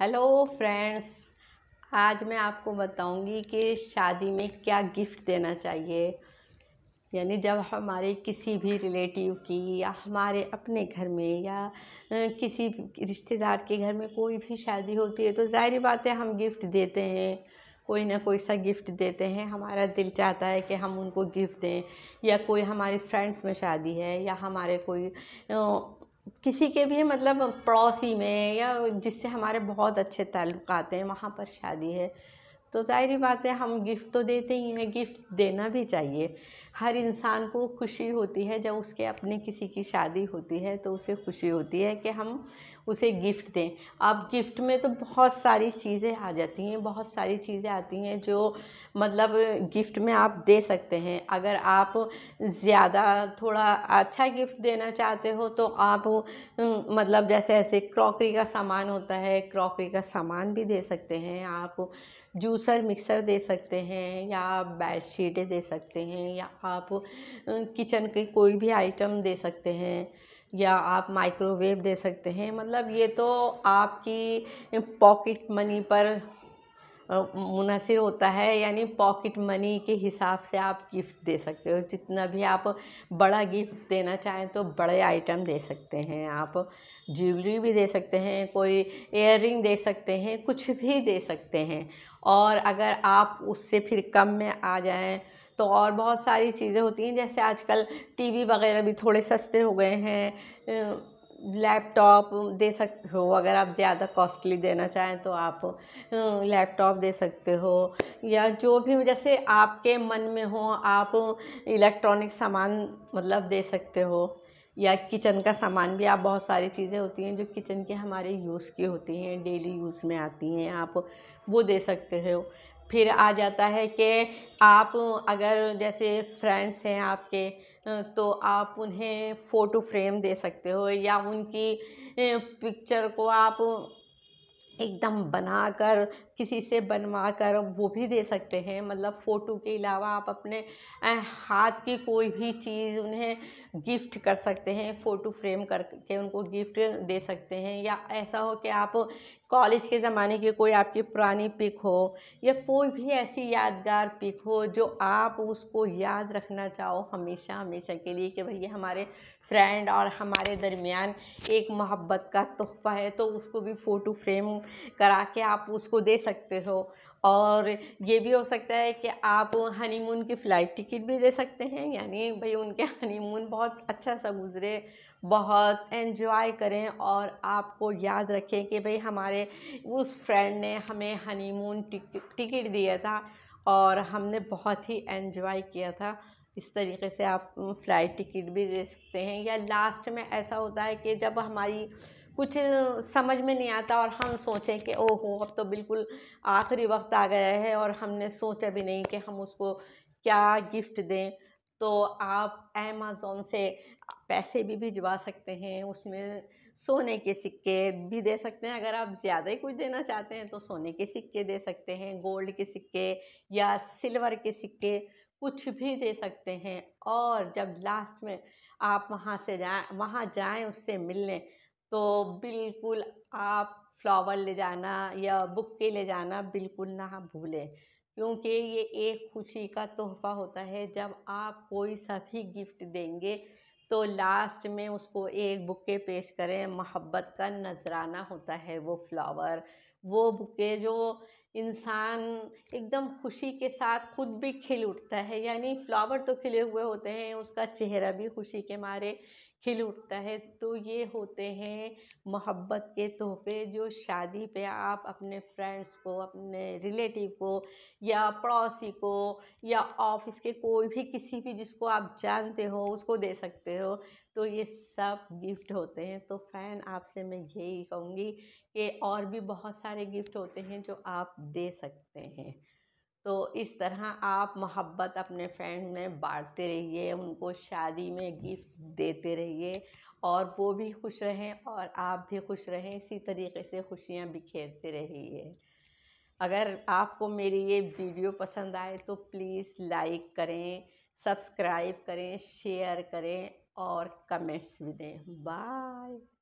hello friends आज मैं आपको बताऊंगी कि शादी में क्या गिफ्ट देना चाहिए यानी जब हमारे किसी भी रिलेटिव की या हमारे अपने घर में या किसी रिश्तेदार के घर में कोई भी शादी होती है तो जाहिर बात है हम गिफ्ट देते हैं कोई ना कोई सा गिफ्ट देते हैं हमारा दिल चाहता है कि हम उनको गिफ्ट दें या कोई हमारे फ्रेंड्स में शादी है या हमारे कोई किसी के भी मतलब पड़ोसी में या जिससे हमारे बहुत अच्छे ताल्लुक आते हैं वहाँ पर शादी है तो जाहिर बात है हम गिफ्ट तो देते ही हैं गिफ्ट देना भी चाहिए हर इंसान को खुशी होती है जब उसके अपने किसी की शादी होती है तो उसे खुशी होती है कि हम उसे गिफ्ट दें आप गिफ्ट में तो बहुत सारी चीज़ें आ जाती हैं बहुत सारी चीज़ें आती हैं जो मतलब गिफ्ट में आप दे सकते हैं अगर आप ज़्यादा थोड़ा अच्छा गिफ्ट देना चाहते हो तो आप हम्म, मतलब जैसे ऐसे क्रॉकरी का सामान होता है क्रॉकरी का सामान भी दे सकते हैं आप जूसर मिक्सर दे सकते हैं या आप बेड शीटें दे सकते हैं या आप किचन की कोई भी आइटम दे सकते हैं या आप माइक्रोवेव दे सकते हैं मतलब ये तो आपकी पॉकेट मनी पर मुनासिर होता है यानी पॉकेट मनी के हिसाब से आप गिफ्ट दे सकते हो जितना भी आप बड़ा गिफ्ट देना चाहें तो बड़े आइटम दे सकते हैं आप ज्वेलरी भी दे सकते हैं कोई एयर रिंग दे सकते हैं कुछ भी दे सकते हैं और अगर आप उससे फिर कम में आ जाएं तो और बहुत सारी चीज़ें होती हैं जैसे आजकल टीवी वगैरह भी थोड़े सस्ते हो गए हैं लैपटॉप दे सकते हो अगर आप ज़्यादा कॉस्टली देना चाहें तो आप लैपटॉप दे सकते हो या जो भी जैसे आपके मन में हो आप इलेक्ट्रॉनिक सामान मतलब दे सकते हो या किचन का सामान भी आप बहुत सारी चीज़ें होती हैं जो किचन के हमारे यूज़ की होती हैं डेली यूज़ में आती हैं आप वो दे सकते हो फिर आ जाता है कि आप अगर जैसे फ्रेंड्स हैं आपके तो आप उन्हें फ़ोटो फ्रेम दे सकते हो या उनकी पिक्चर को आप एकदम बनाकर किसी से बनवा कर वो भी दे सकते हैं मतलब फ़ोटो के अलावा आप अपने हाथ की कोई भी चीज़ उन्हें गिफ्ट कर सकते हैं फ़ोटो फ्रेम करके उनको गिफ्ट दे सकते हैं या ऐसा हो कि आप कॉलेज के ज़माने की कोई आपकी पुरानी पिक हो या कोई भी ऐसी यादगार पिक हो जो आप उसको याद रखना चाहो हमेशा हमेशा के लिए कि भैया हमारे फ्रेंड और हमारे दरमियान एक मोहब्बत का तोहफा है तो उसको भी फ़ोटो फ्रेम करा के आप उसको दे सकते सकते हो और ये भी हो सकता है कि आप हनीमून की फ़्लाइट टिकट भी दे सकते हैं यानी भाई उनके हनीमून बहुत अच्छा सा गुजरे बहुत एंजॉय करें और आपको याद रखें कि भाई हमारे उस फ्रेंड ने हमें हनीमून टिक टिकट दिया था और हमने बहुत ही एंजॉय किया था इस तरीके से आप फ़्लाइट टिकट भी दे सकते हैं या लास्ट में ऐसा होता है कि जब हमारी कुछ समझ में नहीं आता और हम सोचें कि ओहो अब तो बिल्कुल आखिरी वक्त आ गया है और हमने सोचा भी नहीं कि हम उसको क्या गिफ्ट दें तो आप अमेज़ोन से पैसे भी भिजवा सकते हैं उसमें सोने के सिक्के भी दे सकते हैं अगर आप ज़्यादा ही कुछ देना चाहते हैं तो सोने के सिक्के दे सकते हैं गोल्ड के सिक्के या सिल्वर के सिक्के कुछ भी दे सकते हैं और जब लास्ट में आप वहाँ से जाए वहाँ जाएँ उससे मिलने तो बिल्कुल आप फ्लावर ले जाना या बुके ले जाना बिल्कुल ना भूलें क्योंकि ये एक खुशी का तोहफ़ा होता है जब आप कोई सा भी गिफ्ट देंगे तो लास्ट में उसको एक बुके पेश करें मोहब्बत का नजराना होता है वो फ्लावर वो बुके जो इंसान एकदम खुशी के साथ खुद भी खिल उठता है यानी फ्लावर तो खिले हुए होते हैं उसका चेहरा भी खुशी के मारे खिल उठता है तो ये होते हैं मोहब्बत के तोहफ़े जो शादी पे आप अपने फ्रेंड्स को अपने रिलेटिव को या पड़ोसी को या ऑफिस के कोई भी किसी भी जिसको आप जानते हो उसको दे सकते हो तो ये सब गिफ्ट होते हैं तो फ़ैन आपसे मैं यही कहूँगी कि और भी बहुत सारे गिफ्ट होते हैं जो आप दे सकते हैं तो इस तरह आप मोहब्बत अपने फ्रेंड में बांटते रहिए उनको शादी में गिफ्ट देते रहिए और वो भी खुश रहें और आप भी खुश रहें इसी तरीके से खुशियाँ बिखेरते रहिए अगर आपको मेरी ये वीडियो पसंद आए तो प्लीज़ लाइक करें सब्सक्राइब करें शेयर करें और कमेंट्स भी दें बाय